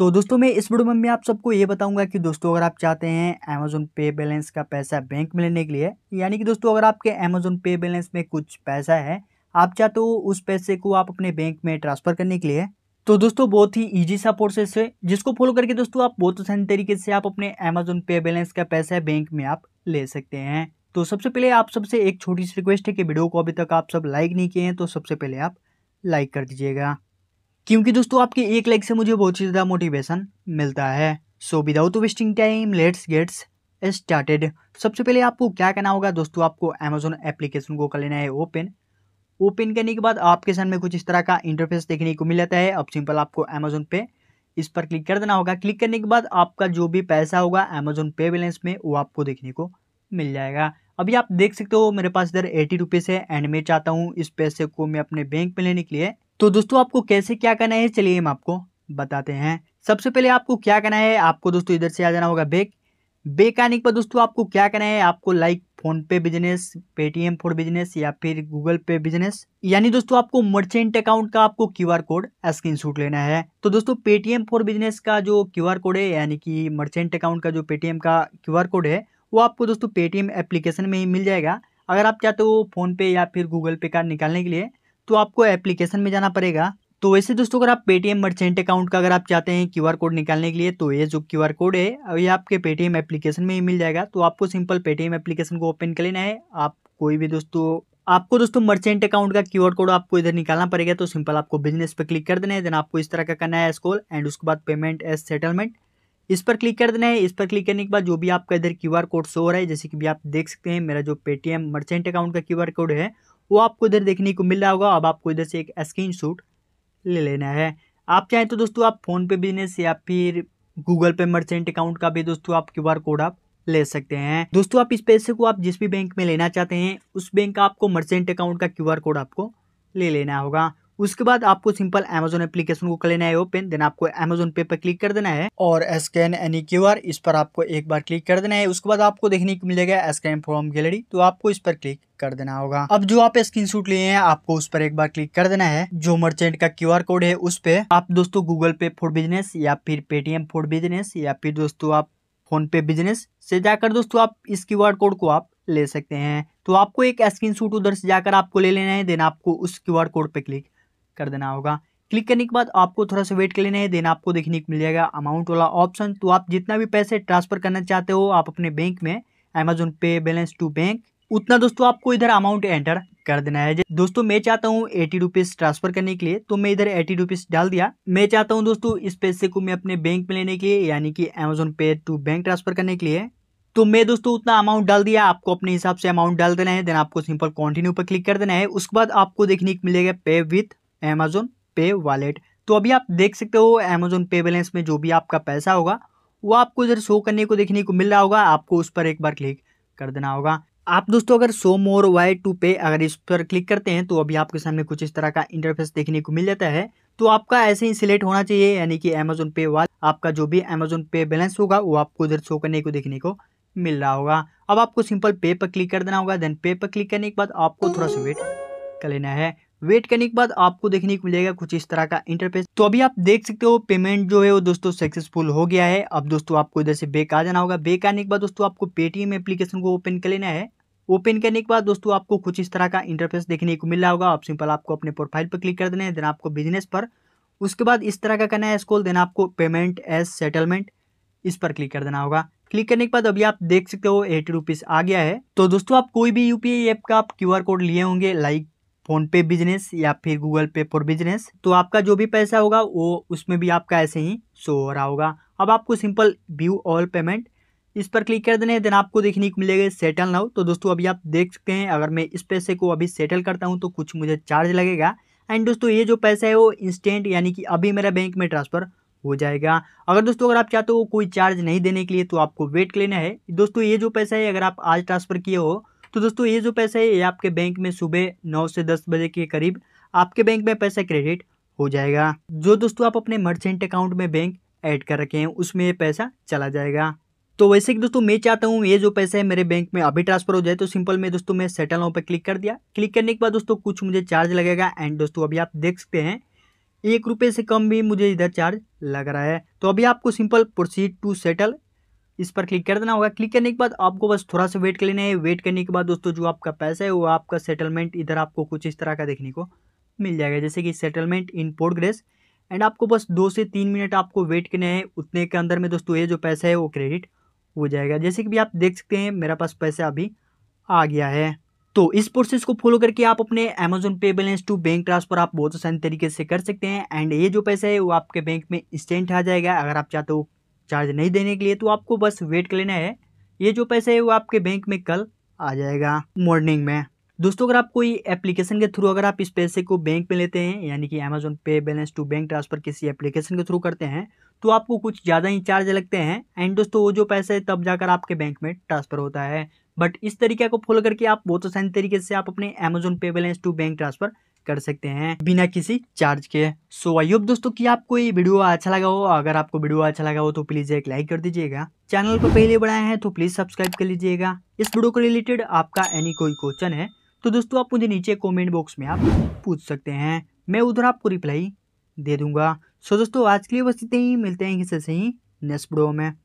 तो दोस्तों मैं इस वीडियो में मैं आप सबको ये बताऊंगा कि दोस्तों अगर आप चाहते हैं अमेजोन पे बैलेंस का पैसा बैंक में लेने के लिए यानी कि दोस्तों अगर आपके अमेजोन पे बैलेंस में कुछ पैसा है आप चाहते हो उस पैसे को आप अपने बैंक में ट्रांसफ़र करने के लिए तो दोस्तों बहुत ही ईजी सा प्रोसेस है जिसको फॉलो करके दोस्तों आप बहुत आसानी तरीके से आप अपने अमेजोन पे बैलेंस का पैसा बैंक में आप ले सकते हैं तो सबसे पहले आप सबसे एक छोटी सी रिक्वेस्ट है कि वीडियो को अभी तक आप सब लाइक नहीं किए हैं तो सबसे पहले आप लाइक कर दीजिएगा क्योंकि दोस्तों आपके एक लाइक से मुझे बहुत ही ज़्यादा मोटिवेशन मिलता है so without wasting time let's gets started सबसे पहले आपको क्या करना होगा दोस्तों आपको अमेजोन एप्लीकेशन को कर लेना है ओपन ओपन करने के बाद आपके सामने कुछ इस तरह का इंटरफेस देखने को मिल जाता है अब सिंपल आपको अमेजोन पे इस पर क्लिक कर देना होगा क्लिक करने के बाद आपका जो भी पैसा होगा अमेजोन पे बैलेंस में वो आपको देखने को मिल जाएगा अभी आप देख सकते हो मेरे पास इधर एटी रुपीज़ है एंड मैं चाहता हूँ इस पैसे को मैं अपने बैंक में लेने के लिए तो दोस्तों आपको कैसे क्या करना है चलिए हम आपको बताते हैं सबसे पहले आपको क्या करना है आपको दोस्तों इधर से आ जाना होगा बेक बेक आने के बाद दोस्तों आपको क्या करना है आपको like PhonePe business Paytm for business या फिर गूगल पे बिजनेस यानी दोस्तों आपको मर्चेंट अकाउंट का आपको क्यूआर कोड स्क्रीन लेना है तो दोस्तों पेटीएम फॉर बिजनेस का जो क्यूआर कोड है यानी कि मर्चेंट अकाउंट का जो पेटीएम का क्यूआर कोड है वो आपको दोस्तों पेटीएम एप्लीकेशन में ही मिल जाएगा अगर आप चाहते हो फोन पे या फिर गूगल पे कार्ड निकालने के लिए तो आपको एप्लीकेशन में जाना पड़ेगा तो वैसे दोस्तों अगर आप पेटीएम मर्चेंट अकाउंट का अगर आप चाहते हैं क्यूआर कोड निकालने के लिए तो ये जो क्यूआर कोड है ये आपके पेटीएम एप्लीकेशन में ही मिल जाएगा तो आपको सिंपल पेटीएम एप्लीकेशन को ओपन कर लेना है आप कोई भी दोस्तों आपको दोस्तों मर्चेंट अकाउंट का क्यूआर कोड आपको इधर निकालना पड़ेगा तो सिंपल आपको बिजनेस पर क्लिक कर देना है देन आपको इस तरह का करना है स्कोल एंड उसके बाद पेमेंट एज सेटलमेंट इस पर क्लिक कर देना है इस पर क्लिक करने के बाद जो भी आपका इधर क्यूआर कोड शो हो रहा है जैसे कि भी आप देख सकते हैं मेरा जो पेटीएम मर्चेंट अकाउंट का क्यूआर कोड है वो आपको इधर देखने को मिल रहा होगा अब आपको इधर से एक स्क्रीन शूट ले लेना है आप चाहें तो दोस्तों आप फ़ोनपे बिजनेस या फिर गूगल पे मर्चेंट अकाउंट का भी दोस्तों आप क्यू कोड आप ले सकते हैं दोस्तों आप इस पैसे को आप जिस भी बैंक में लेना चाहते हैं उस बैंक का आपको मर्चेंट अकाउंट का क्यू कोड आपको ले लेना होगा उसके बाद आपको सिंपल एमेजोन एप्लीकेशन को कर लेना है ओपन देन आपको एमेजोन पे पर क्लिक कर देना है और स्कैन एनी क्यू इस पर आपको एक बार क्लिक कर देना है उसके बाद आपको देखने को मिलेगा स्कैन फ्रॉम गैलरी तो आपको इस पर क्लिक कर देना होगा अब जो आप शूट लिए हैं आपको उस पर एक बार क्लिक कर देना है जो मर्चेंट का आर कोड है उस पर आप दोस्तों गूगल पे फॉर बिजनेस या फिर पेटीएम फॉर बिजनेस या फिर दोस्तों आप फोन पे बिजनेस से जाकर दोस्तों आप इस आर कोड को आप ले सकते हैं तो आपको एक स्क्रीन शूट उधर से जाकर आपको ले लेना है देन आपको उस आर कोड पे क्लिक कर देना होगा क्लिक करने के बाद आपको थोड़ा सा वेट कर लेना है देन आपको देखने को मिल जाएगा अमाउंट वाला ऑप्शन तो आप जितना भी पैसे ट्रांसफर करना चाहते हो आप अपने बैंक में Amazon pay balance to bank उतना दोस्तों आपको इधर अमाउंट एंटर कर देना है दोस्तों मैं चाहता हूँ एटी रुपीज ट्रांसफर करने के लिए तो मैं इधर एटी रुपीज डाल दिया मैं चाहता हूँ दोस्तों इस पैसे को मैं अपने बैंक में लेने के लिए यानी कि अमेजोन पे टू बैंक ट्रांसफर करने के लिए तो मैं दोस्तों उतना अमाउंट डाल दिया आपको अपने हिसाब से अमाउंट डाल देना है देन आपको सिंपल कंटिन्यू पर क्लिक कर देना है उसके बाद आपको देखने को मिलेगा पे विथ अमेजोन पे वॉलेट तो अभी आप देख सकते हो अमेजोन पे बैलेंस में जो भी आपका पैसा होगा वो आपको इधर शो करने को देखने को मिल रहा होगा आपको उस पर एक बार क्लिक कर देना होगा आप दोस्तों अगर सो मोर वाई टू पे अगर इस पर क्लिक करते हैं तो अभी आपके सामने कुछ इस तरह का इंटरफेस देखने को मिल जाता है तो आपका ऐसे ही सिलेक्ट होना चाहिए यानी कि अमेजोन पे वाल आपका जो भी अमेजोन पे बैलेंस होगा वो आपको इधर शो करने को देखने को मिल रहा होगा अब आपको सिंपल पे पर क्लिक कर देना होगा देन पे पर क्लिक करने के बाद आपको थोड़ा सा वेट कर लेना है वेट करने के बाद आपको देखने को मिलेगा कुछ इस तरह का इंटरफेस तो अभी आप देख सकते हो पेमेंट जो है वो दोस्तों सक्सेसफुल हो गया है अब दोस्तों आपको इधर से बेक आ जाना होगा बेक आने के बाद दोस्तों आपको पेटीएम एप्लीकेशन को ओपन कर लेना है ओपन करने के बाद दोस्तों आपको कुछ इस तरह का इंटरफेस देखने को मिल रहा होगा आप सिंपल आपको अपने प्रोफाइल पर क्लिक कर देना है देन आपको बिजनेस पर उसके बाद इस तरह का करना है स्कोल देन आपको पेमेंट एज सेटलमेंट इस पर क्लिक कर देना होगा क्लिक करने के बाद अभी आप देख सकते हो एटी रुपीज़ आ गया है तो दोस्तों आप कोई भी यूपीआई ऐप का आप क्यूआर कोड लिए होंगे लाइक फोन पे बिजनेस या फिर गूगल पे फॉर बिजनेस तो आपका जो भी पैसा होगा वो उसमें भी आपका ऐसे ही शो हो रहा होगा अब आपको सिंपल व्यू ऑल पेमेंट इस पर क्लिक कर देने देन आपको देखने को मिलेगा सेटल नाउ तो दोस्तों अभी आप देख सकते हैं अगर मैं इस पैसे को अभी सेटल करता हूँ तो कुछ मुझे चार्ज लगेगा एंड दोस्तों ये जो पैसा है वो इंस्टेंट यानी कि अभी मेरा बैंक में ट्रांसफ़र हो जाएगा अगर दोस्तों अगर आप चाहते हो कोई चार्ज नहीं देने के लिए तो आपको वेट लेना है दोस्तों ये जो पैसा है अगर आप आज ट्रांसफ़र किए हो तो दोस्तों ये जो पैसा है ये आपके बैंक में सुबह नौ से दस बजे के करीब आपके बैंक में पैसा क्रेडिट हो जाएगा जो दोस्तों आप अपने मर्चेंट अकाउंट में बैंक ऐड कर रखे हैं उसमें ये पैसा चला जाएगा तो वैसे कि दोस्तों मैं चाहता हूँ ये जो पैसा है मेरे बैंक में अभी ट्रांसफर हो जाए तो सिंपल में दोस्तों मैं सेटल नाउ पर क्लिक कर दिया क्लिक करने के बाद दोस्तों कुछ मुझे चार्ज लगेगा एंड दोस्तों अभी आप देख सकते हैं एक रुपये से कम भी मुझे इधर चार्ज लग रहा है तो अभी आपको सिंपल प्रोसीड टू सेटल इस पर क्लिक कर देना होगा क्लिक करने के बाद आपको बस थोड़ा सा वेट कर लेना है वेट करने के बाद दोस्तों जो आपका पैसा है वो आपका सेटलमेंट इधर आपको कुछ इस तरह का देखने को मिल जाएगा जैसे कि सेटलमेंट इन प्रोग्रेस एंड आपको बस दो से तीन मिनट आपको वेट करने है उतने के अंदर में दोस्तों ये जो पैसा है वो क्रेडिट हो जाएगा जैसे कि भी आप देख सकते हैं मेरा पास पैसा अभी आ गया है तो इस प्रोसेस को फॉलो करके आप अपने Amazon pay balance to bank transfer आप बहुत आसानी तरीके से कर सकते हैं एंड ये जो पैसा है वो आपके बैंक में इंस्टेंट आ जाएगा अगर आप चाहते हो चार्ज नहीं देने के लिए तो आपको बस वेट कर लेना है ये जो पैसा है वो आपके बैंक में कल आ जाएगा मॉर्निंग में दोस्तों अगर आप कोई एप्लीकेशन के थ्रू अगर आप इस पैसे को बैंक में लेते हैं यानी कि Amazon pay balance to bank transfer किसी एप्लीकेशन के थ्रू करते हैं तो आपको कुछ ज़्यादा ही चार्ज लगते हैं एंड दोस्तों वो जो पैसा है तब जाकर आपके बैंक में ट्रांसफर होता है बट इस तरीके को फॉलो करके आप बहुत आसानी तरीके से आप अपने Amazon pay balance to bank transfer कर सकते हैं बिना किसी चार्ज के सो आई होप दोस्तों कि आपको ये वीडियो अच्छा लगा हो अगर आपको वीडियो अच्छा लगा हो तो प्लीज़ एक लाइक कर दीजिएगा चैनल को पहले बढ़ाए हैं तो प्लीज़ सब्सक्राइब कर लीजिएगा इस वीडियो को रिलेटेड आपका एनी कोई क्वेश्चन है तो दोस्तों आप मुझे नीचे कॉमेंट बॉक्स में आप पूछ सकते हैं मैं उधर आपको रिप्लाई दे दूंगा सो दोस्तों आज के लिए बस इतने ही मिलते हैं किसी से ही नेक्स्ट वीडियो में